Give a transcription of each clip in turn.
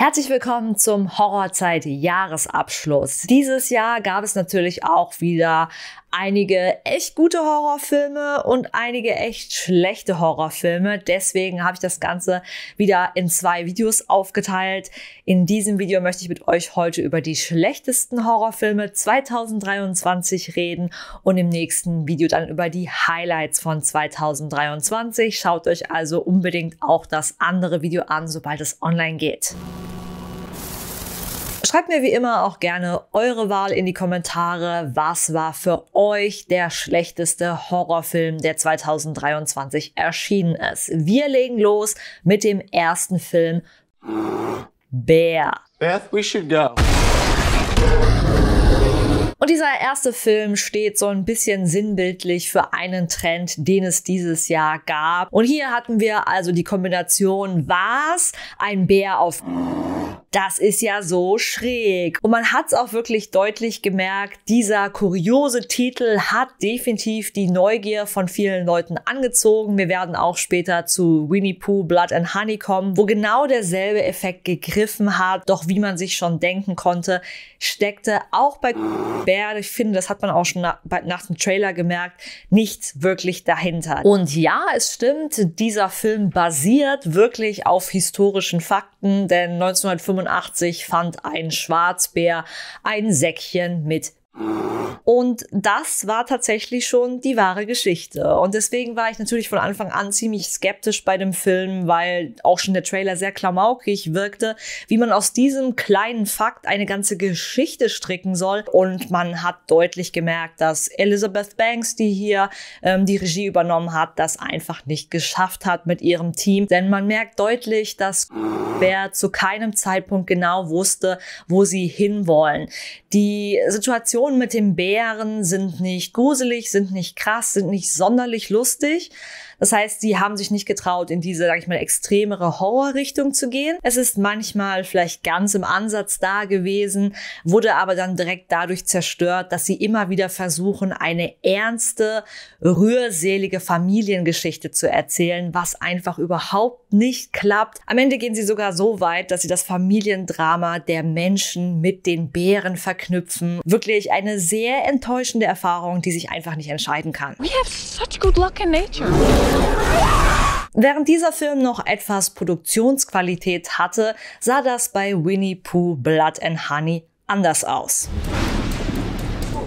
Herzlich willkommen zum Horrorzeit Jahresabschluss. Dieses Jahr gab es natürlich auch wieder einige echt gute Horrorfilme und einige echt schlechte Horrorfilme. Deswegen habe ich das Ganze wieder in zwei Videos aufgeteilt. In diesem Video möchte ich mit euch heute über die schlechtesten Horrorfilme 2023 reden und im nächsten Video dann über die Highlights von 2023. Schaut euch also unbedingt auch das andere Video an, sobald es online geht. Schreibt mir wie immer auch gerne eure Wahl in die Kommentare. Was war für euch der schlechteste Horrorfilm, der 2023 erschienen ist? Wir legen los mit dem ersten Film Bär. Beth, we should go. Und dieser erste Film steht so ein bisschen sinnbildlich für einen Trend, den es dieses Jahr gab. Und hier hatten wir also die Kombination was? Ein Bär auf das ist ja so schräg. Und man hat es auch wirklich deutlich gemerkt, dieser kuriose Titel hat definitiv die Neugier von vielen Leuten angezogen. Wir werden auch später zu Winnie Pooh, Blood and Honey kommen, wo genau derselbe Effekt gegriffen hat. Doch wie man sich schon denken konnte, steckte auch bei Bär, ich finde, das hat man auch schon nach, dem Trailer gemerkt, nichts wirklich dahinter. Und ja, es stimmt, dieser Film basiert wirklich auf historischen Fakten, denn 1985 1985 fand ein Schwarzbär ein Säckchen mit und das war tatsächlich schon die wahre Geschichte. Und deswegen war ich natürlich von Anfang an ziemlich skeptisch bei dem Film, weil auch schon der Trailer sehr klamaukig wirkte, wie man aus diesem kleinen Fakt eine ganze Geschichte stricken soll. Und man hat deutlich gemerkt, dass Elizabeth Banks, die hier ähm, die Regie übernommen hat, das einfach nicht geschafft hat mit ihrem Team. Denn man merkt deutlich, dass Bär zu keinem Zeitpunkt genau wusste, wo sie hinwollen. Die Situationen mit den Bären sind nicht gruselig, sind nicht krass, sind nicht sonderlich lustig, das heißt, sie haben sich nicht getraut, in diese, sag ich mal, extremere Horrorrichtung zu gehen. Es ist manchmal vielleicht ganz im Ansatz da gewesen, wurde aber dann direkt dadurch zerstört, dass sie immer wieder versuchen, eine ernste, rührselige Familiengeschichte zu erzählen, was einfach überhaupt nicht klappt. Am Ende gehen sie sogar so weit, dass sie das Familiendrama der Menschen mit den Bären verknüpfen. Wirklich eine sehr enttäuschende Erfahrung, die sich einfach nicht entscheiden kann. We have such good luck in nature. Während dieser Film noch etwas Produktionsqualität hatte, sah das bei Winnie Pooh Blood and Honey anders aus. Oh,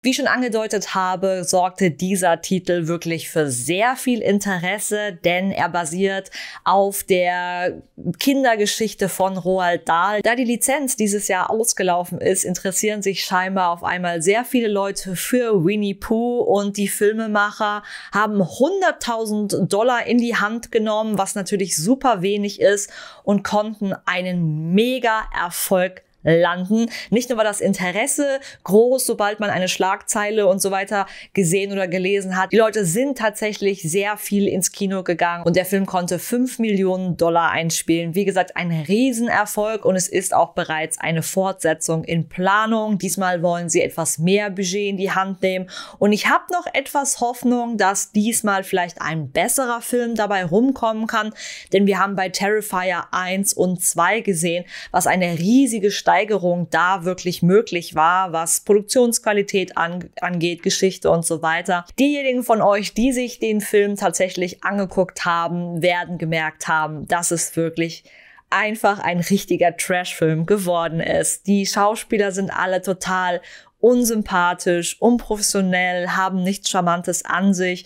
wie schon angedeutet habe, sorgte dieser Titel wirklich für sehr viel Interesse, denn er basiert auf der Kindergeschichte von Roald Dahl. Da die Lizenz dieses Jahr ausgelaufen ist, interessieren sich scheinbar auf einmal sehr viele Leute für Winnie Pooh und die Filmemacher haben 100.000 Dollar in die Hand genommen, was natürlich super wenig ist und konnten einen mega Erfolg landen. Nicht nur war das Interesse groß, sobald man eine Schlagzeile und so weiter gesehen oder gelesen hat. Die Leute sind tatsächlich sehr viel ins Kino gegangen und der Film konnte 5 Millionen Dollar einspielen. Wie gesagt, ein Riesenerfolg und es ist auch bereits eine Fortsetzung in Planung. Diesmal wollen sie etwas mehr Budget in die Hand nehmen und ich habe noch etwas Hoffnung, dass diesmal vielleicht ein besserer Film dabei rumkommen kann, denn wir haben bei Terrifier 1 und 2 gesehen, was eine riesige Steigerung Steigerung da wirklich möglich war, was Produktionsqualität an, angeht, Geschichte und so weiter. Diejenigen von euch, die sich den Film tatsächlich angeguckt haben, werden gemerkt haben, dass es wirklich einfach ein richtiger Trashfilm geworden ist. Die Schauspieler sind alle total unsympathisch, unprofessionell, haben nichts Charmantes an sich.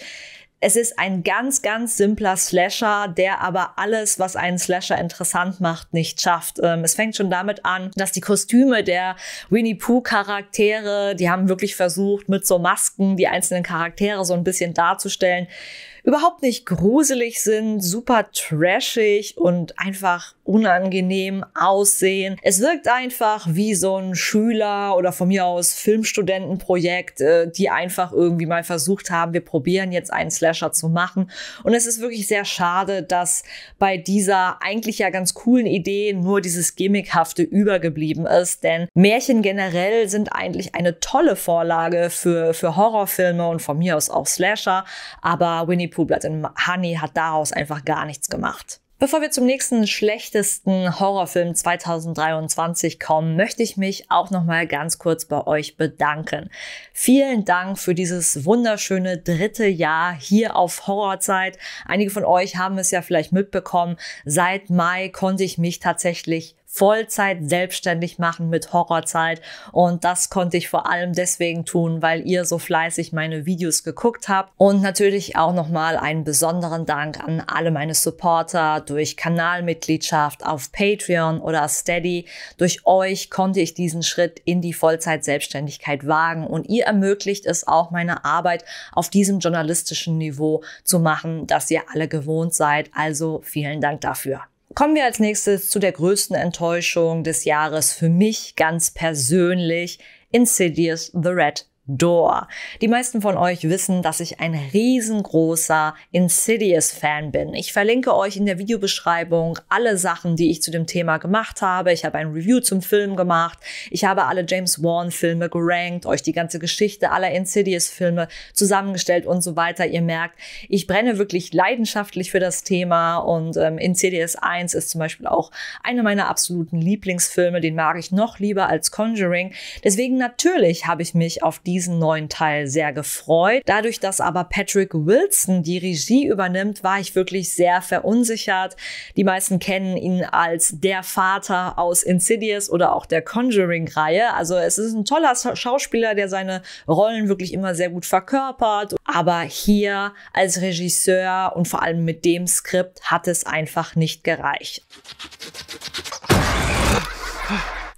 Es ist ein ganz, ganz simpler Slasher, der aber alles, was einen Slasher interessant macht, nicht schafft. Ähm, es fängt schon damit an, dass die Kostüme der Winnie Pooh-Charaktere, die haben wirklich versucht, mit so Masken die einzelnen Charaktere so ein bisschen darzustellen überhaupt nicht gruselig sind, super trashig und einfach unangenehm aussehen. Es wirkt einfach wie so ein Schüler oder von mir aus Filmstudentenprojekt, äh, die einfach irgendwie mal versucht haben, wir probieren jetzt einen Slasher zu machen. Und es ist wirklich sehr schade, dass bei dieser eigentlich ja ganz coolen Idee nur dieses Gimmickhafte übergeblieben ist, denn Märchen generell sind eigentlich eine tolle Vorlage für, für Horrorfilme und von mir aus auch Slasher, aber Winnie Poolblatt in Honey hat daraus einfach gar nichts gemacht. Bevor wir zum nächsten schlechtesten Horrorfilm 2023 kommen, möchte ich mich auch noch mal ganz kurz bei euch bedanken. Vielen Dank für dieses wunderschöne dritte Jahr hier auf Horrorzeit. Einige von euch haben es ja vielleicht mitbekommen. Seit Mai konnte ich mich tatsächlich Vollzeit selbstständig machen mit Horrorzeit. Und das konnte ich vor allem deswegen tun, weil ihr so fleißig meine Videos geguckt habt. Und natürlich auch nochmal einen besonderen Dank an alle meine Supporter durch Kanalmitgliedschaft auf Patreon oder Steady. Durch euch konnte ich diesen Schritt in die Vollzeit Selbstständigkeit wagen und ihr ermöglicht es auch meine Arbeit auf diesem journalistischen Niveau zu machen, das ihr alle gewohnt seid. Also vielen Dank dafür. Kommen wir als nächstes zu der größten Enttäuschung des Jahres für mich ganz persönlich, Insidious The Red Door. Die meisten von euch wissen, dass ich ein riesengroßer Insidious-Fan bin. Ich verlinke euch in der Videobeschreibung alle Sachen, die ich zu dem Thema gemacht habe. Ich habe ein Review zum Film gemacht. Ich habe alle James Wan-Filme gerankt, euch die ganze Geschichte aller Insidious-Filme zusammengestellt und so weiter. Ihr merkt, ich brenne wirklich leidenschaftlich für das Thema und ähm, Insidious 1 ist zum Beispiel auch einer meiner absoluten Lieblingsfilme. Den mag ich noch lieber als Conjuring. Deswegen natürlich habe ich mich auf die diesen neuen Teil sehr gefreut. Dadurch, dass aber Patrick Wilson die Regie übernimmt, war ich wirklich sehr verunsichert. Die meisten kennen ihn als der Vater aus Insidious oder auch der Conjuring-Reihe. Also es ist ein toller Schauspieler, der seine Rollen wirklich immer sehr gut verkörpert. Aber hier als Regisseur und vor allem mit dem Skript hat es einfach nicht gereicht.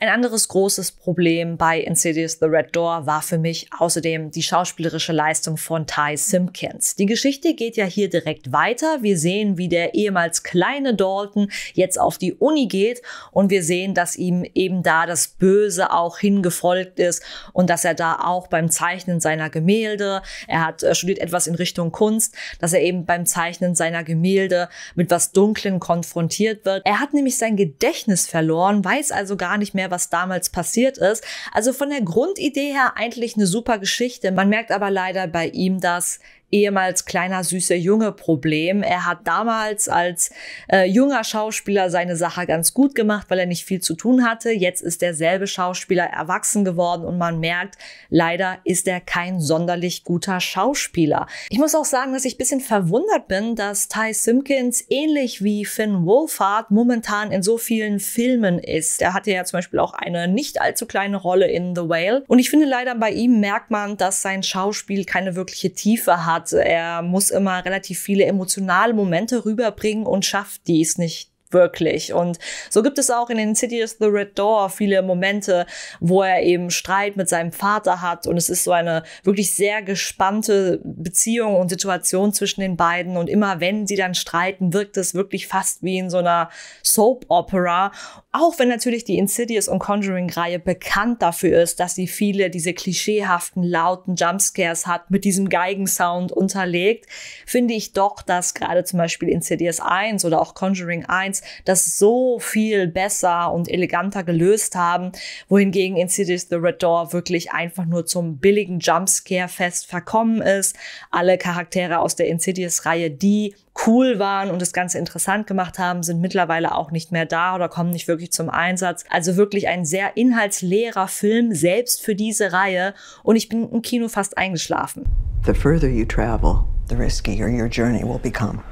Ein anderes großes Problem bei Insidious The Red Door war für mich außerdem die schauspielerische Leistung von Ty Simpkins. Die Geschichte geht ja hier direkt weiter. Wir sehen, wie der ehemals kleine Dalton jetzt auf die Uni geht und wir sehen, dass ihm eben da das Böse auch hingefolgt ist und dass er da auch beim Zeichnen seiner Gemälde, er hat äh, studiert etwas in Richtung Kunst, dass er eben beim Zeichnen seiner Gemälde mit was Dunklem konfrontiert wird. Er hat nämlich sein Gedächtnis verloren, weiß also gar nicht mehr, was damals passiert ist. Also von der Grundidee her eigentlich eine super Geschichte. Man merkt aber leider bei ihm, dass ehemals kleiner süßer Junge Problem. Er hat damals als äh, junger Schauspieler seine Sache ganz gut gemacht, weil er nicht viel zu tun hatte. Jetzt ist derselbe Schauspieler erwachsen geworden und man merkt, leider ist er kein sonderlich guter Schauspieler. Ich muss auch sagen, dass ich ein bisschen verwundert bin, dass Ty Simpkins ähnlich wie Finn Wolfhard momentan in so vielen Filmen ist. Er hatte ja zum Beispiel auch eine nicht allzu kleine Rolle in The Whale. Und ich finde leider bei ihm merkt man, dass sein Schauspiel keine wirkliche Tiefe hat hat. Er muss immer relativ viele emotionale Momente rüberbringen und schafft dies nicht wirklich. Und so gibt es auch in den City of the Red Door viele Momente, wo er eben Streit mit seinem Vater hat und es ist so eine wirklich sehr gespannte Beziehung und Situation zwischen den beiden und immer wenn sie dann streiten, wirkt es wirklich fast wie in so einer Soap-Opera. Auch wenn natürlich die Insidious und Conjuring-Reihe bekannt dafür ist, dass sie viele diese klischeehaften, lauten Jumpscares hat, mit diesem Geigensound unterlegt, finde ich doch, dass gerade zum Beispiel Insidious 1 oder auch Conjuring 1 das so viel besser und eleganter gelöst haben, wohingegen Insidious The Red Door wirklich einfach nur zum billigen Jumpscare-Fest verkommen ist. Alle Charaktere aus der Insidious-Reihe, die cool waren und das Ganze interessant gemacht haben, sind mittlerweile auch nicht mehr da oder kommen nicht wirklich zum Einsatz. Also wirklich ein sehr inhaltsleerer Film, selbst für diese Reihe. Und ich bin im Kino fast eingeschlafen. The further you travel, the riskier your journey will become.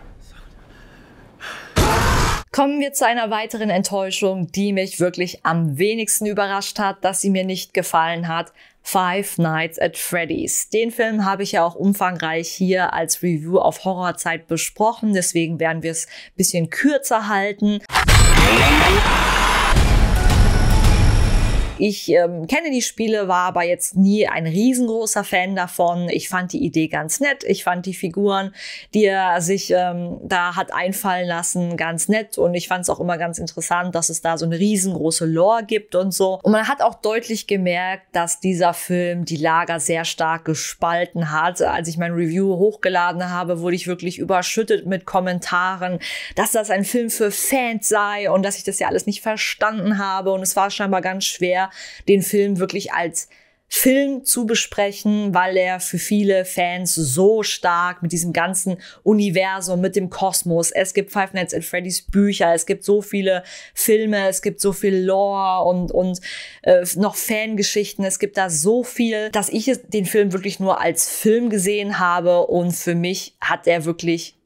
Kommen wir zu einer weiteren Enttäuschung, die mich wirklich am wenigsten überrascht hat, dass sie mir nicht gefallen hat. Five Nights at Freddy's. Den Film habe ich ja auch umfangreich hier als Review auf Horrorzeit besprochen, deswegen werden wir es ein bisschen kürzer halten. Ich ähm, kenne die Spiele, war aber jetzt nie ein riesengroßer Fan davon. Ich fand die Idee ganz nett. Ich fand die Figuren, die er sich ähm, da hat einfallen lassen, ganz nett. Und ich fand es auch immer ganz interessant, dass es da so eine riesengroße Lore gibt und so. Und man hat auch deutlich gemerkt, dass dieser Film die Lager sehr stark gespalten hat. Als ich mein Review hochgeladen habe, wurde ich wirklich überschüttet mit Kommentaren, dass das ein Film für Fans sei und dass ich das ja alles nicht verstanden habe. Und es war scheinbar ganz schwer, den Film wirklich als Film zu besprechen, weil er für viele Fans so stark mit diesem ganzen Universum, mit dem Kosmos, es gibt Five Nights at Freddy's Bücher, es gibt so viele Filme, es gibt so viel Lore und, und äh, noch Fangeschichten, es gibt da so viel, dass ich den Film wirklich nur als Film gesehen habe und für mich hat er wirklich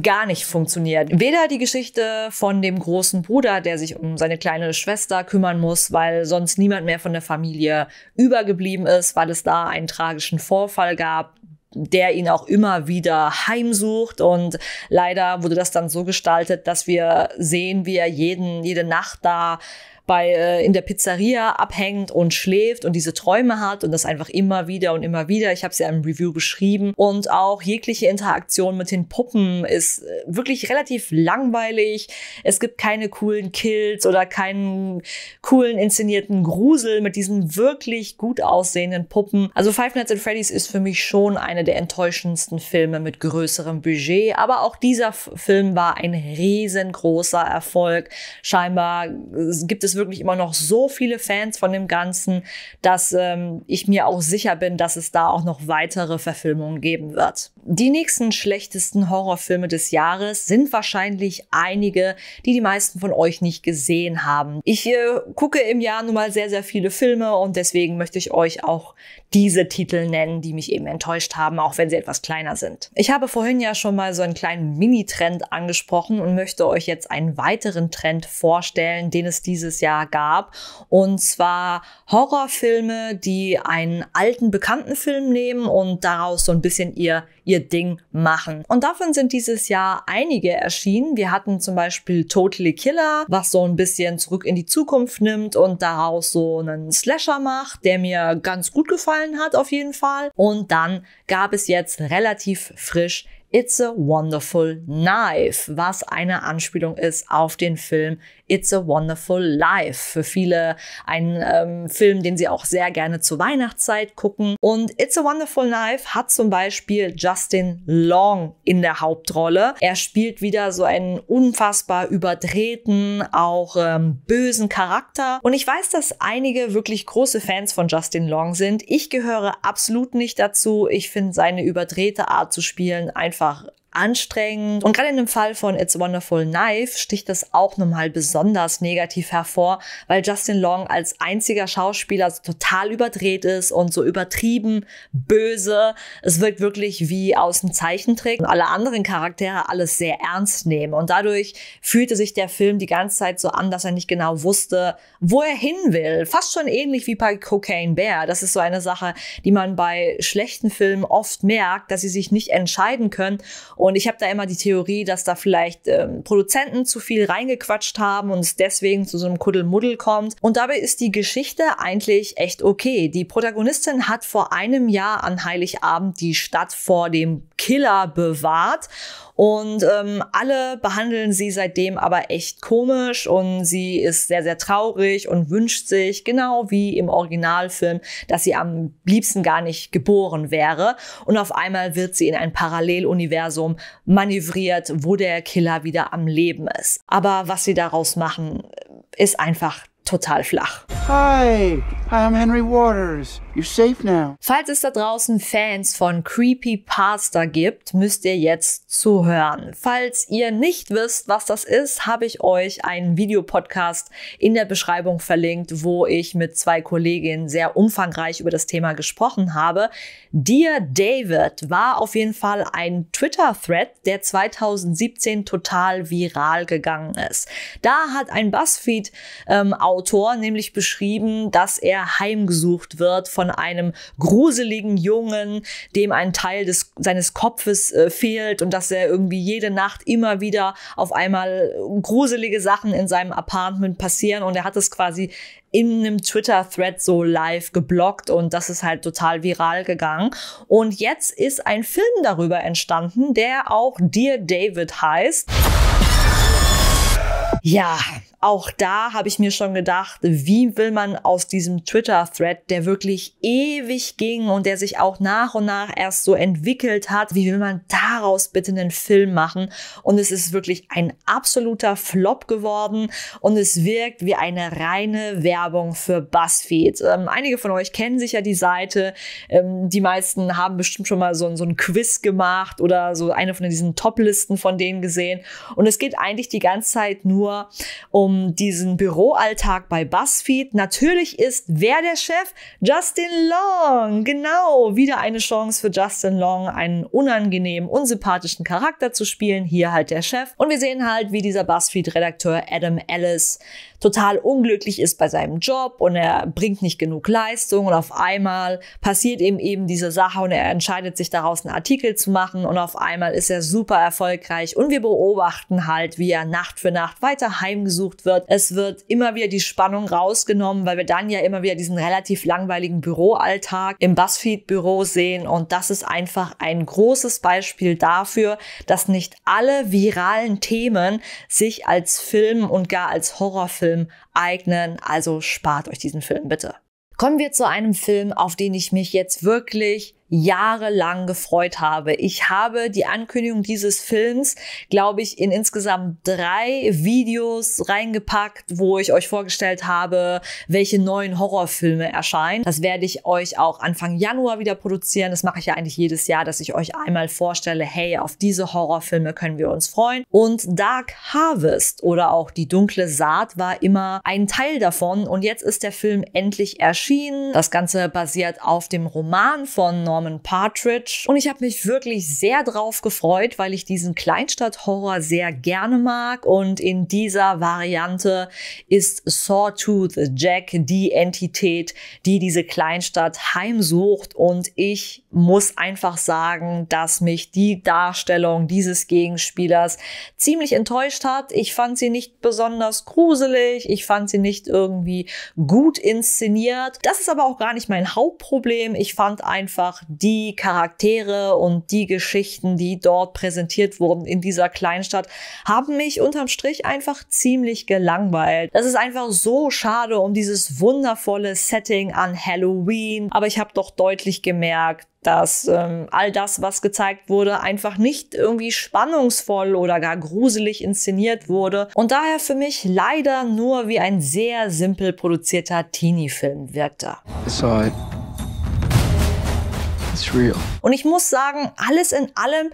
gar nicht funktioniert. Weder die Geschichte von dem großen Bruder, der sich um seine kleine Schwester kümmern muss, weil sonst niemand mehr von der Familie übergeblieben ist, weil es da einen tragischen Vorfall gab, der ihn auch immer wieder heimsucht. Und leider wurde das dann so gestaltet, dass wir sehen, wie er jeden, jede Nacht da bei, äh, in der Pizzeria abhängt und schläft und diese Träume hat und das einfach immer wieder und immer wieder. Ich habe sie ja im Review beschrieben. Und auch jegliche Interaktion mit den Puppen ist äh, wirklich relativ langweilig. Es gibt keine coolen Kills oder keinen coolen inszenierten Grusel mit diesen wirklich gut aussehenden Puppen. Also Five Nights at Freddy's ist für mich schon eine der enttäuschendsten Filme mit größerem Budget. Aber auch dieser Film war ein riesengroßer Erfolg. Scheinbar äh, gibt es es wirklich immer noch so viele Fans von dem Ganzen, dass ähm, ich mir auch sicher bin, dass es da auch noch weitere Verfilmungen geben wird. Die nächsten schlechtesten Horrorfilme des Jahres sind wahrscheinlich einige, die die meisten von euch nicht gesehen haben. Ich äh, gucke im Jahr nun mal sehr, sehr viele Filme und deswegen möchte ich euch auch diese Titel nennen, die mich eben enttäuscht haben, auch wenn sie etwas kleiner sind. Ich habe vorhin ja schon mal so einen kleinen Mini-Trend angesprochen und möchte euch jetzt einen weiteren Trend vorstellen, den es dieses Jahr gab. Und zwar Horrorfilme, die einen alten, bekannten Film nehmen und daraus so ein bisschen ihr, ihr Ding machen. Und davon sind dieses Jahr einige erschienen. Wir hatten zum Beispiel Totally Killer, was so ein bisschen zurück in die Zukunft nimmt und daraus so einen Slasher macht, der mir ganz gut gefallen hat auf jeden Fall. Und dann gab es jetzt relativ frisch It's a Wonderful Knife, was eine Anspielung ist auf den Film It's a Wonderful Life. Für viele ein ähm, Film, den sie auch sehr gerne zur Weihnachtszeit gucken. Und It's a Wonderful Life hat zum Beispiel Justin Long in der Hauptrolle. Er spielt wieder so einen unfassbar überdrehten, auch ähm, bösen Charakter. Und ich weiß, dass einige wirklich große Fans von Justin Long sind. Ich gehöre absolut nicht dazu. Ich finde seine überdrehte Art zu spielen einfach anstrengend. Und gerade in dem Fall von It's a Wonderful Knife sticht das auch nochmal besonders negativ hervor, weil Justin Long als einziger Schauspieler so total überdreht ist und so übertrieben böse. Es wirkt wirklich wie aus dem Zeichentrick und alle anderen Charaktere alles sehr ernst nehmen. Und dadurch fühlte sich der Film die ganze Zeit so an, dass er nicht genau wusste, wo er hin will. Fast schon ähnlich wie bei Cocaine Bear. Das ist so eine Sache, die man bei schlechten Filmen oft merkt, dass sie sich nicht entscheiden können und ich habe da immer die Theorie, dass da vielleicht ähm, Produzenten zu viel reingequatscht haben und es deswegen zu so einem Kuddelmuddel kommt. Und dabei ist die Geschichte eigentlich echt okay. Die Protagonistin hat vor einem Jahr an Heiligabend die Stadt vor dem Killer bewahrt und ähm, alle behandeln sie seitdem aber echt komisch und sie ist sehr, sehr traurig und wünscht sich, genau wie im Originalfilm, dass sie am liebsten gar nicht geboren wäre. Und auf einmal wird sie in ein Paralleluniversum manövriert, wo der Killer wieder am Leben ist. Aber was sie daraus machen, ist einfach total flach. Hi, I'm Henry Waters. You're safe now. Falls es da draußen Fans von Creepy Pasta gibt, müsst ihr jetzt zuhören. Falls ihr nicht wisst, was das ist, habe ich euch einen Videopodcast in der Beschreibung verlinkt, wo ich mit zwei Kolleginnen sehr umfangreich über das Thema gesprochen habe. Dear David war auf jeden Fall ein Twitter-Thread, der 2017 total viral gegangen ist. Da hat ein Buzzfeed ähm, Autor nämlich beschrieben, dass er heimgesucht wird von einem gruseligen Jungen, dem ein Teil des, seines Kopfes äh, fehlt und dass er irgendwie jede Nacht immer wieder auf einmal gruselige Sachen in seinem Apartment passieren und er hat es quasi in einem Twitter-Thread so live geblockt und das ist halt total viral gegangen. Und jetzt ist ein Film darüber entstanden, der auch Dear David heißt. Ja, auch da habe ich mir schon gedacht, wie will man aus diesem Twitter-Thread, der wirklich ewig ging und der sich auch nach und nach erst so entwickelt hat, wie will man daraus bitte einen Film machen? Und es ist wirklich ein absoluter Flop geworden und es wirkt wie eine reine Werbung für BuzzFeed. Ähm, einige von euch kennen sicher die Seite. Ähm, die meisten haben bestimmt schon mal so, so ein Quiz gemacht oder so eine von diesen Top-Listen von denen gesehen. Und es geht eigentlich die ganze Zeit nur um um diesen Büroalltag bei BuzzFeed. Natürlich ist wer der Chef? Justin Long. Genau, wieder eine Chance für Justin Long, einen unangenehmen, unsympathischen Charakter zu spielen. Hier halt der Chef. Und wir sehen halt, wie dieser BuzzFeed-Redakteur Adam Ellis total unglücklich ist bei seinem Job und er bringt nicht genug Leistung und auf einmal passiert ihm eben diese Sache und er entscheidet sich daraus einen Artikel zu machen und auf einmal ist er super erfolgreich und wir beobachten halt, wie er Nacht für Nacht weiter heimgesucht wird. Es wird immer wieder die Spannung rausgenommen, weil wir dann ja immer wieder diesen relativ langweiligen Büroalltag im Buzzfeed-Büro sehen. Und das ist einfach ein großes Beispiel dafür, dass nicht alle viralen Themen sich als Film und gar als Horrorfilm eignen. Also spart euch diesen Film bitte. Kommen wir zu einem Film, auf den ich mich jetzt wirklich jahrelang gefreut habe. Ich habe die Ankündigung dieses Films, glaube ich, in insgesamt drei Videos reingepackt, wo ich euch vorgestellt habe, welche neuen Horrorfilme erscheinen. Das werde ich euch auch Anfang Januar wieder produzieren. Das mache ich ja eigentlich jedes Jahr, dass ich euch einmal vorstelle, hey, auf diese Horrorfilme können wir uns freuen. Und Dark Harvest oder auch Die dunkle Saat war immer ein Teil davon. Und jetzt ist der Film endlich erschienen. Das Ganze basiert auf dem Roman von Norman Norman Partridge. Und ich habe mich wirklich sehr drauf gefreut, weil ich diesen Kleinstadthorror sehr gerne mag. Und in dieser Variante ist Sawtooth Jack die Entität, die diese Kleinstadt heimsucht. Und ich muss einfach sagen, dass mich die Darstellung dieses Gegenspielers ziemlich enttäuscht hat. Ich fand sie nicht besonders gruselig. Ich fand sie nicht irgendwie gut inszeniert. Das ist aber auch gar nicht mein Hauptproblem. Ich fand einfach die Charaktere und die Geschichten, die dort präsentiert wurden in dieser Kleinstadt, haben mich unterm Strich einfach ziemlich gelangweilt. Das ist einfach so schade um dieses wundervolle Setting an Halloween, aber ich habe doch deutlich gemerkt, dass ähm, all das, was gezeigt wurde, einfach nicht irgendwie spannungsvoll oder gar gruselig inszeniert wurde und daher für mich leider nur wie ein sehr simpel produzierter Teenie-Film wirkte. So, und ich muss sagen, alles in allem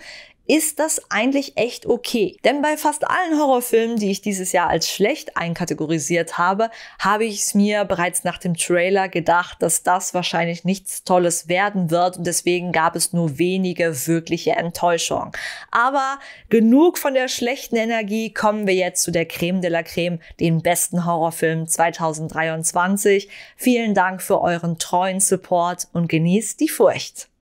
ist das eigentlich echt okay? Denn bei fast allen Horrorfilmen, die ich dieses Jahr als schlecht einkategorisiert habe, habe ich es mir bereits nach dem Trailer gedacht, dass das wahrscheinlich nichts Tolles werden wird und deswegen gab es nur wenige wirkliche Enttäuschungen. Aber genug von der schlechten Energie, kommen wir jetzt zu der Creme de la Creme, dem besten Horrorfilm 2023. Vielen Dank für euren treuen Support und genießt die Furcht.